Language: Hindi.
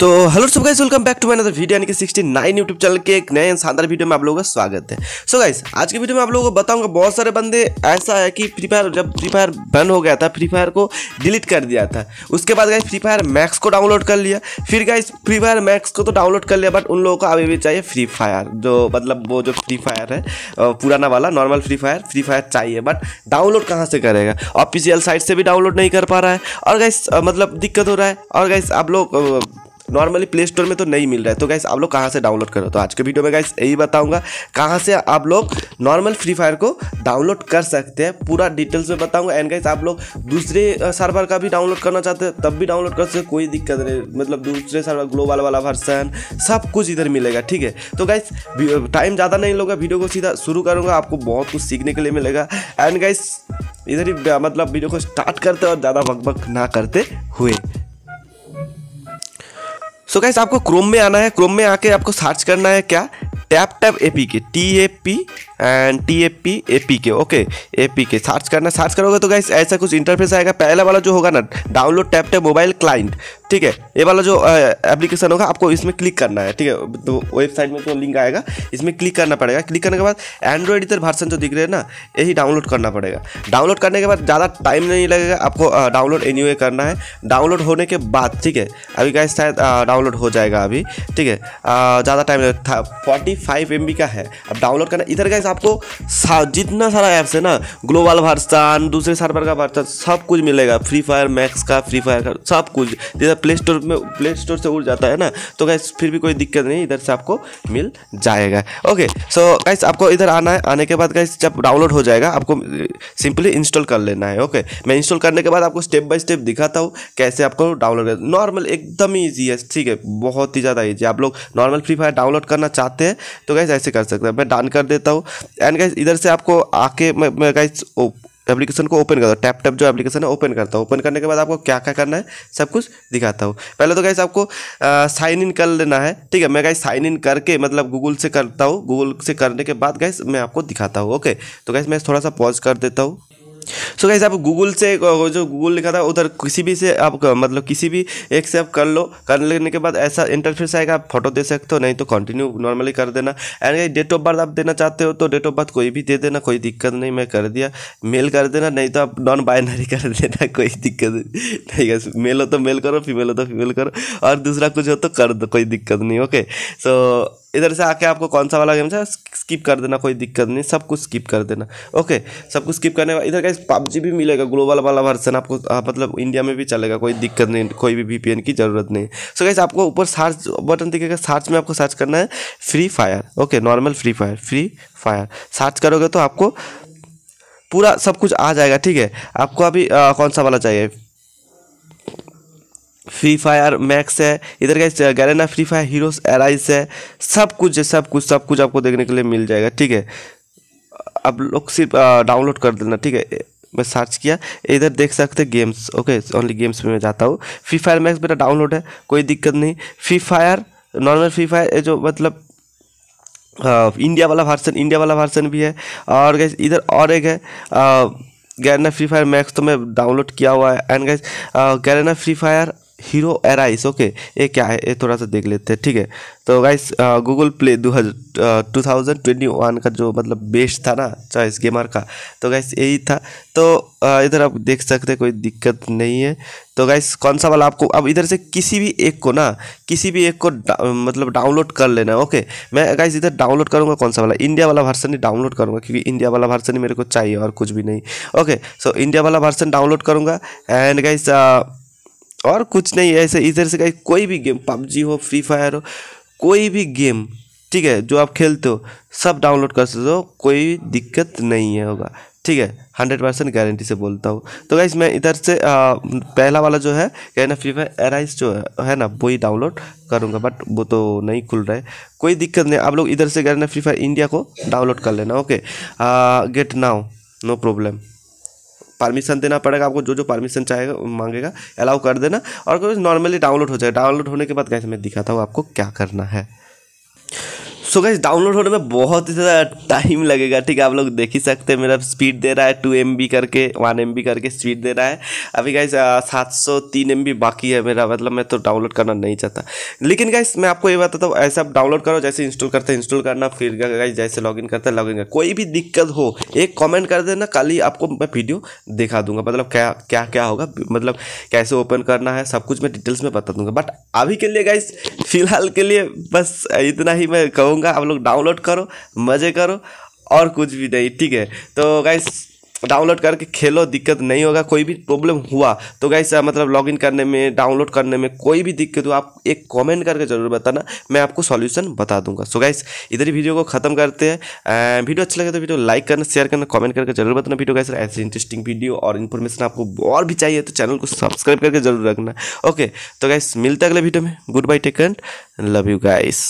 तो हेलो सब guys welcome back to my another video यानी कि 69 यूट्यूब चैनल के एक नए शानदार वीडियो में आप लोगों का स्वागत है सो so गाइस आज की वीडियो में आप लोगों को बताऊंगा बहुत सारे बंदे ऐसा है कि फ्री फायर जब फ्री फायर बंद हो गया था फ्री फायर को डिलीट कर दिया था उसके बाद गाइस फ्री फायर मैक्स को डाउनलोड कर लिया फिर गाइस फ्री फायर मैक्स को तो डाउनलोड कर लिया बट उन लोगों को अभी भी चाहिए फ्री फायर जो मतलब वो जो फ्री फायर है पुराना वाला normal free fire free fire चाहिए बट डाउनलोड कहाँ से करेगा ऑफिशियल साइट से भी डाउनलोड नहीं कर पा रहा है और गाइस मतलब दिक्कत हो रहा है और गाइस आप लोग नॉर्मली प्ले स्टोर में तो नहीं मिल रहा है तो गाइस आप लोग कहाँ से डाउनलोड करो तो आज के वीडियो में गाइस यही बताऊँगा कहाँ से आप लोग नॉर्मल फ्री फायर को डाउनलोड कर सकते हैं पूरा डिटेल्स में बताऊँगा एंड गाइस आप लोग दूसरे सर्वर का भी डाउनलोड करना चाहते हैं तब भी डाउनलोड कर सकते कोई दिक्कत नहीं मतलब दूसरे सर्वर ग्लोबल वाला वर्सन सब कुछ इधर मिलेगा ठीक है तो गाइस टाइम ज़्यादा नहीं लोगा वीडियो को सीधा शुरू करूँगा आपको बहुत कुछ सीखने के लिए मिलेगा एंड गाइस इधर ही मतलब वीडियो को स्टार्ट करते और ज़्यादा बकबक ना करते हुए सो गाइस आपको क्रोम में आना है क्रोम में आके आपको सर्च करना है क्या tap tap A P K T A P and T A P A P K okay A P K search करना सर्च करोगे तो गाइस ऐसा कुछ इंटरफेस आएगा पहला वाला जो होगा ना download tap tap mobile client ठीक है ये वाला जो एप्लीकेशन होगा आपको इसमें क्लिक करना है ठीक है तो वेबसाइट में जो लिंक आएगा इसमें क्लिक करना पड़ेगा क्लिक करने के बाद एंड्रॉइड इधर वर्सन जो दिख रहे हैं ना यही डाउनलोड करना पड़ेगा डाउनलोड करने के बाद ज़्यादा टाइम नहीं लगेगा आपको डाउनलोड एनी करना है डाउनलोड होने के बाद ठीक है अभी का शायद डाउनलोड हो जाएगा अभी ठीक है ज़्यादा टाइम लगेगा फोर्टी फाइव का है अब डाउनलोड करना इधर गैस आपको सा, जितना सारा ऐप्स है ना ग्लोबल वर्सन दूसरे सर्वर का वर्सन सब कुछ मिलेगा फ्री फायर मैक्स का फ्री फायर का सब कुछ प्ले स्टोर में प्ले स्टोर से उड़ जाता है ना तो गैस फिर भी कोई दिक्कत नहीं इधर से आपको मिल जाएगा ओके सो गैस आपको इधर आना है आने के बाद गैस जब डाउनलोड हो जाएगा आपको सिंपली uh, इंस्टॉल कर लेना है ओके मैं इंस्टॉल करने के बाद आपको स्टेप बाय स्टेप दिखाता हूँ कैसे आपको डाउनलोड नॉर्मल एकदम ईजी है ठीक है बहुत ही ज़्यादा ईजी आप लोग नॉर्मल फ्री फायर डाउनलोड करना चाहते हैं तो गैस ऐसे कर सकते हैं मैं डान कर देता हूँ एंड गैस इधर से आपको आके मैं गैस एप्लीकेशन को ओपन करता हूँ टैप टैप जो एप्लीकेशन है ओपन करता हूँ ओपन करने के बाद आपको क्या क्या करना है सब कुछ दिखाता हूँ पहले तो कैसे आपको साइन इन कर लेना है ठीक है मैं कैसे साइन इन करके मतलब गूगल से करता हूँ गूगल से करने के बाद कैसे मैं आपको दिखाता हूँ ओके तो कैसे मैं थोड़ा सा पॉज कर देता हूँ सो so आप गूगल से जो गूगल लिखा था उधर किसी भी से आप मतलब किसी भी एक से आप कर लो कर लेने के बाद ऐसा इंटरफेस आएगा आप फोटो दे सकते हो नहीं तो कंटिन्यू नॉर्मली कर देना and guys date of birth आप देना चाहते हो तो डेट ऑफ बर्थ कोई भी दे देना कोई दिक्कत नहीं मैं कर दिया मेल कर देना नहीं तो आप नॉन बाइनरी कर देना कोई दिक्कत नहीं गाइस मेल हो तो मेल करो फीमेल हो तो फीमेल करो और दूसरा कुछ हो तो कर दो कोई दिक्कत नहीं ओके सो इधर से आके आपको कौन सा वाला गेम था स्किप कर देना कोई दिक्कत नहीं सब कुछ स्किप कर देना ओके सब कुछ स्किप करने इधर का पबजी भी मिलेगा ग्लोबल वाला वर्सन आपको आ, मतलब इंडिया में भी चलेगा कोई दिक्कत नहीं कोई भी वीपीएन की ज़रूरत नहीं सो so, आपको ऊपर सर्च बटन दिखेगा सर्च में आपको सर्च करना है free fire okay normal free fire free fire search करोगे तो आपको पूरा सब कुछ आ जाएगा ठीक है आपको अभी आ, कौन सा वाला चाहिए फ्री फायर मैक्स है इधर का Garena free fire heroes arise है सब कुछ है सब कुछ सब कुछ आपको देखने के लिए मिल जाएगा ठीक है आप लोग सिर्फ डाउनलोड कर देना ठीक है मैं सर्च किया इधर देख सकते गेम्स ओके ओनली गेम्स में मैं जाता हूँ फ्री फायर मैक्स मेरा डाउनलोड है कोई दिक्कत नहीं free fire normal free fire जो मतलब आ, इंडिया वाला वर्सन इंडिया वाला वर्सन भी है और गैस इधर और एक है गैरना फ्री फायर मैक्स तो मैं डाउनलोड किया हुआ है and guys Garena free fire hero arise okay ये क्या है ये थोड़ा सा देख लेते हैं ठीक है तो गाइस गूगल प्ले दो टू थाउजेंड ट्वेंटी वन का जो मतलब बेस्ट था ना चॉइस गेमर का तो गाइस यही था तो uh, इधर आप देख सकते कोई दिक्कत नहीं है तो गाइस कौन सा वाला आपको अब इधर से किसी भी एक को ना किसी भी एक को डा, मतलब डाउनलोड कर लेना है ओके मैं गाइस इधर डाउनलोड करूँगा कौन सा वाला इंडिया वाला वर्सन ही डाउनलोड करूँगा क्योंकि इंडिया वाला वर्सन ही मेरे को चाहिए और कुछ भी नहीं ओके सो इंडिया वाला वर्सन डाउनलोड करूँगा एंड गाइस और कुछ नहीं है ऐसे इधर से कोई भी गेम पबजी हो फ्री फायर हो कोई भी गेम ठीक है जो आप खेलते हो सब डाउनलोड कर सकते हो कोई दिक्कत नहीं है होगा ठीक है हंड्रेड परसेंट गारंटी से बोलता हूँ तो गाइज मैं इधर से आ, पहला वाला जो है क्या है ना फ्री फायर एराइज जो है, है ना वही डाउनलोड करूँगा बट वो तो नहीं खुल रहा है कोई दिक्कत नहीं आप लोग इधर से क्या ना फ्री फायर इंडिया को डाउनलोड कर लेना ओके आ, get now no problem permission देना पड़ेगा आपको जो जो परमिशन चाहेगा मांगेगा अलाउ कर देना और नॉर्मली डाउनलोड हो जाएगा डाउनलोड होने के बाद कैसे मैं दिखाता हूँ आपको क्या करना है सो गैस डाउनलोड होने में बहुत ही ज़्यादा टाइम लगेगा ठीक है आप लोग देख ही सकते हैं मेरा स्पीड दे रहा है टू एम करके वन एम करके स्पीड दे रहा है अभी गाइज सात सौ तीन एम बाकी है मेरा मतलब मैं तो डाउनलोड करना नहीं चाहता लेकिन गाइस मैं आपको ये बताता हूँ ऐसा आप डाउनलोड करो जैसे इंस्टॉल करते हैं इंस्टॉल करना फिर गाइज जैसे लॉगिन करते हैं इन कर कोई भी दिक्कत हो एक कॉमेंट कर देना कल ही आपको मैं वीडियो दिखा दूंगा मतलब क्या क्या क्या होगा मतलब कैसे ओपन करना है सब कुछ मैं डिटेल्स में बता दूंगा बट अभी के लिए गाइस फिलहाल के लिए बस इतना ही मैं कहूँगा दूंगा आप लोग डाउनलोड करो मज़े करो और कुछ भी नहीं ठीक है तो गाइस डाउनलोड करके खेलो दिक्कत नहीं होगा कोई भी प्रॉब्लम हुआ तो गाइस मतलब लॉगिन करने में डाउनलोड करने में कोई भी दिक्कत हो आप एक कमेंट करके जरूर बताना मैं आपको सॉल्यूशन बता दूंगा सो गाइस इधर ही वीडियो को खत्म करते हैं वीडियो अच्छा लगे तो वीडियो लाइक करना शेयर करना कमेंट करके जरूर बताना वीडियो गाइस ऐसे इंटरेस्टिंग वीडियो और इन्फॉर्मेशन आपको और भी चाहिए तो चैनल को सब्सक्राइब करके जरूर रखना ओके तो गाइस मिलते अगले वीडियो में good bye take and love you guys